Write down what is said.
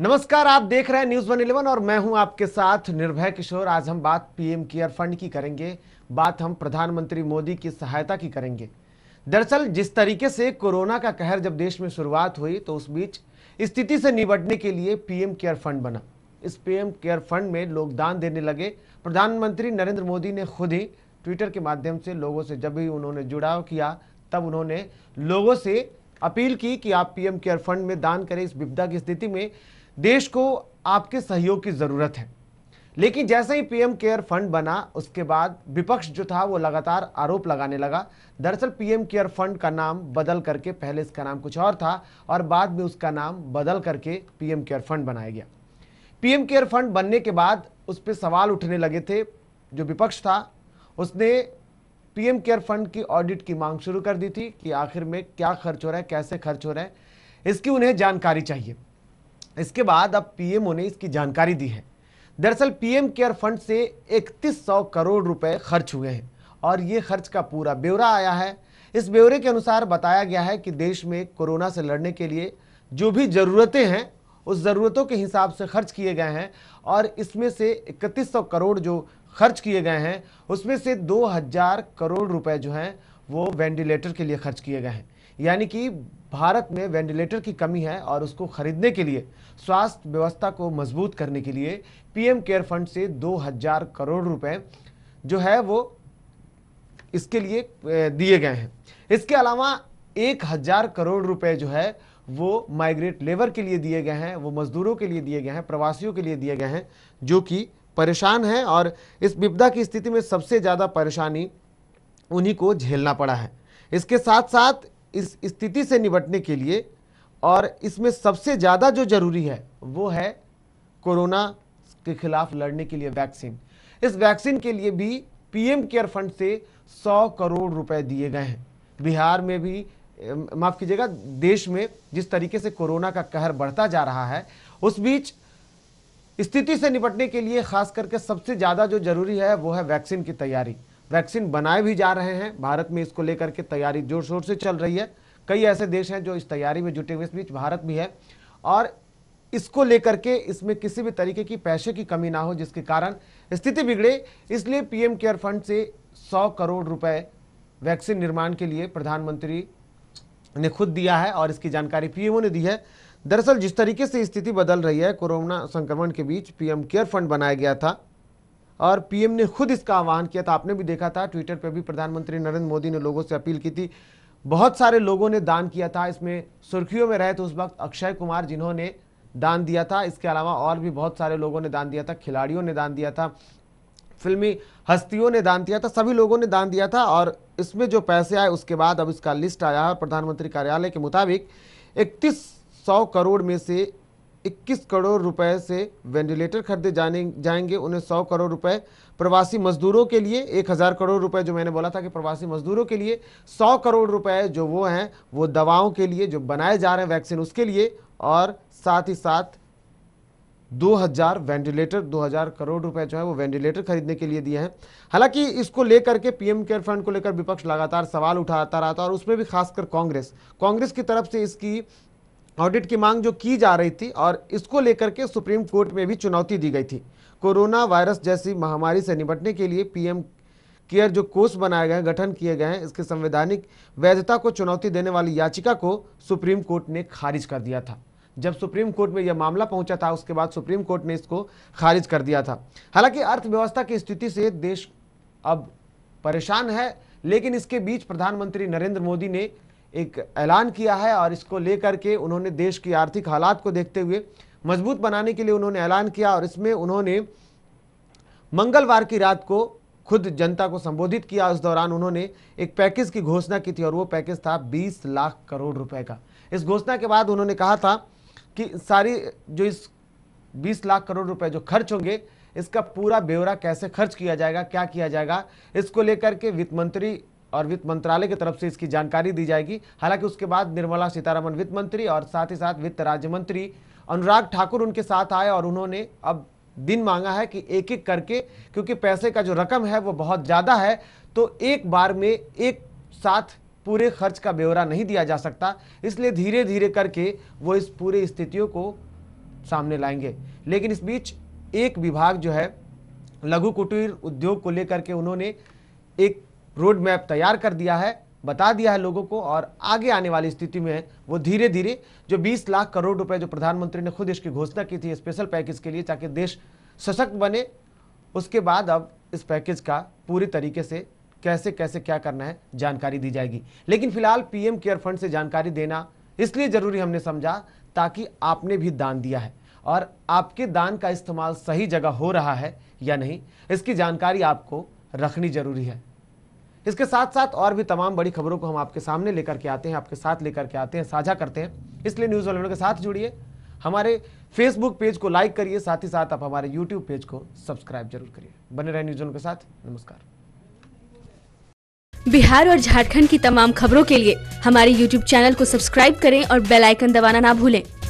नमस्कार आप देख रहे हैं न्यूज वन इलेवन और मैं हूं आपके साथ निर्भय किशोर आज हम बात पीएम केयर फंड की करेंगे बात हम प्रधानमंत्री मोदी की सहायता की करेंगे दरअसल जिस तरीके से कोरोना का कहर जब देश में शुरुआत हुई तो उस बीच स्थिति से निपटने के लिए पीएम केयर फंड बना इस पीएम केयर फंड में लोग दान देने लगे प्रधानमंत्री नरेंद्र मोदी ने खुद ही ट्विटर के माध्यम से लोगों से जब भी उन्होंने जुड़ाव किया तब उन्होंने लोगों से अपील की कि आप पीएम केयर फंड में दान करें इस विपदा की स्थिति में देश को आपके सहयोग की ज़रूरत है लेकिन जैसे ही पीएम केयर फंड बना उसके बाद विपक्ष जो था वो लगातार आरोप लगाने लगा दरअसल पीएम केयर फंड का नाम बदल करके पहले इसका नाम कुछ और था और बाद में उसका नाम बदल करके पीएम केयर फंड बनाया गया पीएम केयर फंड बनने के बाद उस पर सवाल उठने लगे थे जो विपक्ष था उसने पीएम केयर फंड की ऑडिट की मांग शुरू कर दी थी कि आखिर में क्या खर्च हो रहा है कैसे खर्च हो रहा है इसकी उन्हें जानकारी चाहिए इसके बाद अब पीएमओ ने इसकी जानकारी दी है दरअसल पीएम केयर फंड से 3100 करोड़ रुपए खर्च हुए हैं और ये खर्च का पूरा ब्यौरा आया है इस ब्यौरे के अनुसार बताया गया है कि देश में कोरोना से लड़ने के लिए जो भी ज़रूरतें हैं उस ज़रूरतों के हिसाब से खर्च किए गए हैं और इसमें से इकतीस करोड़ जो खर्च किए गए हैं उसमें से 2000 करोड़ रुपए जो हैं वो वेंटिलेटर के लिए खर्च किए गए हैं यानी कि भारत में वेंटिलेटर की कमी है और उसको खरीदने के लिए स्वास्थ्य व्यवस्था को मजबूत करने के लिए पीएम केयर फंड से 2000 करोड़ रुपए जो है वो इसके लिए दिए गए हैं इसके अलावा एक हजार करोड़ रुपए जो है वो माइग्रेट लेबर के लिए दिए गए हैं वो मजदूरों के लिए दिए गए हैं प्रवासियों के लिए दिए गए हैं जो कि परेशान हैं और इस विपदा की स्थिति में सबसे ज़्यादा परेशानी उन्हीं को झेलना पड़ा है इसके साथ साथ इस स्थिति से निपटने के लिए और इसमें सबसे ज़्यादा जो जरूरी है वो है कोरोना के खिलाफ लड़ने के लिए वैक्सीन इस वैक्सीन के लिए भी पीएम केयर फंड से 100 करोड़ रुपए दिए गए हैं बिहार में भी माफ़ कीजिएगा देश में जिस तरीके से कोरोना का कहर बढ़ता जा रहा है उस बीच स्थिति से निपटने के लिए खास करके सबसे ज़्यादा जो जरूरी है वो है वैक्सीन की तैयारी वैक्सीन बनाए भी जा रहे हैं भारत में इसको लेकर के तैयारी जोर शोर से चल रही है कई ऐसे देश हैं जो इस तैयारी में जुटे हुए इस बीच भारत भी है और इसको लेकर के इसमें किसी भी तरीके की पैसे की कमी ना हो जिसके कारण स्थिति बिगड़े इसलिए पीएम केयर फंड से 100 करोड़ रुपए वैक्सीन निर्माण के लिए प्रधानमंत्री ने खुद दिया है और इसकी जानकारी पीएमओ ने दी है दरअसल जिस तरीके से स्थिति बदल रही है कोरोना संक्रमण के बीच पीएम केयर फंड बनाया गया था और पीएम ने खुद इसका आह्वान किया था आपने भी देखा था ट्विटर पर भी प्रधानमंत्री नरेंद्र मोदी ने लोगों से अपील की थी बहुत सारे लोगों ने दान किया था इसमें सुर्खियों में रहे थे तो उस वक्त अक्षय कुमार जिन्होंने दान दिया था इसके अलावा और भी बहुत सारे लोगों ने दान दिया था खिलाड़ियों ने दान दिया था फिल्मी हस्तियों ने दान दिया था सभी लोगों ने दान दिया था और इसमें जो पैसे आए उसके बाद अब इसका लिस्ट आया और प्रधानमंत्री कार्यालय के मुताबिक इकतीस सौ करोड़ में से 21 करोड़ रुपए से वेंटिलेटर खरीदे जाने जाएंगे उन्हें 100 करोड़ रुपए प्रवासी मजदूरों के लिए 1000 करोड़ रुपए जो मैंने बोला था कि प्रवासी मजदूरों के लिए 100 करोड़ रुपए जो वो हैं वो दवाओं के लिए जो बनाए जा रहे हैं वैक्सीन उसके लिए और साथ ही साथ 2000 वेंटिलेटर 2000 करोड़ रुपए जो है वो वेंटिलेटर खरीदने के लिए दिए हैं हालांकि इसको लेकर के पीएम केयर फंड को लेकर विपक्ष लगातार सवाल उठाता रहा था और उसमें भी खासकर कांग्रेस कांग्रेस की तरफ से इसकी ऑडिट की मांग जो की जा रही थी और इसको लेकर के सुप्रीम कोर्ट में भी चुनौती दी गई थी कोरोना वायरस जैसी महामारी से निपटने के लिए पीएम केयर जो कोष बनाए गए गठन किए गए हैं इसके संवैधानिक वैधता को चुनौती देने वाली याचिका को सुप्रीम कोर्ट ने खारिज कर दिया था जब सुप्रीम कोर्ट में यह मामला पहुंचा था उसके बाद सुप्रीम कोर्ट ने इसको खारिज कर दिया था हालांकि अर्थव्यवस्था की स्थिति से देश अब परेशान है लेकिन इसके बीच प्रधानमंत्री नरेंद्र मोदी ने एक ऐलान किया है और इसको लेकर के उन्होंने देश की आर्थिक हालात को देखते हुए मजबूत बनाने के लिए उन्होंने ऐलान किया और इसमें उन्होंने मंगलवार की रात को खुद जनता को संबोधित किया उस दौरान उन्होंने एक पैकेज की घोषणा की थी और वो पैकेज था 20 लाख करोड़ रुपए का इस घोषणा के बाद उन्होंने कहा था कि सारी जो इस 20 लाख करोड़ रुपए जो खर्च होंगे इसका पूरा ब्यौरा कैसे खर्च किया जाएगा क्या किया जाएगा इसको लेकर के वित्त मंत्री और वित्त मंत्रालय की तरफ से इसकी जानकारी दी जाएगी हालांकि उसके बाद निर्मला सीतारमन वित्त मंत्री और साथ ही साथ वित्त राज्य मंत्री अनुराग ठाकुर उनके साथ आए और उन्होंने अब दिन मांगा है कि एक एक करके क्योंकि पैसे का जो रकम है वो बहुत ज़्यादा है तो एक बार में एक साथ पूरे खर्च का ब्यौरा नहीं दिया जा सकता इसलिए धीरे धीरे करके वो इस पूरे स्थितियों को सामने लाएंगे लेकिन इस बीच एक विभाग जो है लघु कुटीर उद्योग को लेकर के उन्होंने एक रोड मैप तैयार कर दिया है बता दिया है लोगों को और आगे आने वाली स्थिति में वो धीरे धीरे जो 20 लाख करोड़ रुपए जो प्रधानमंत्री ने खुद इसकी घोषणा की थी स्पेशल पैकेज के लिए ताकि देश सशक्त बने उसके बाद अब इस पैकेज का पूरी तरीके से कैसे कैसे क्या करना है जानकारी दी जाएगी लेकिन फिलहाल पीएम केयर फंड से जानकारी देना इसलिए ज़रूरी हमने समझा ताकि आपने भी दान दिया है और आपके दान का इस्तेमाल सही जगह हो रहा है या नहीं इसकी जानकारी आपको रखनी जरूरी है इसके साथ साथ और भी तमाम बड़ी खबरों को हम आपके सामने लेकर के आते हैं आपके साथ लेकर के आते हैं साझा करते हैं इसलिए न्यूज़ वाले के साथ जुड़िए हमारे फेसबुक पेज को लाइक करिए साथ ही साथ आप हमारे यूट्यूब पेज को सब्सक्राइब जरूर करिए बने रहे न्यूज़ के साथ नमस्कार बिहार और झारखंड की तमाम खबरों के लिए हमारे यूट्यूब चैनल को सब्सक्राइब करें और बेलाइकन दबाना ना भूलें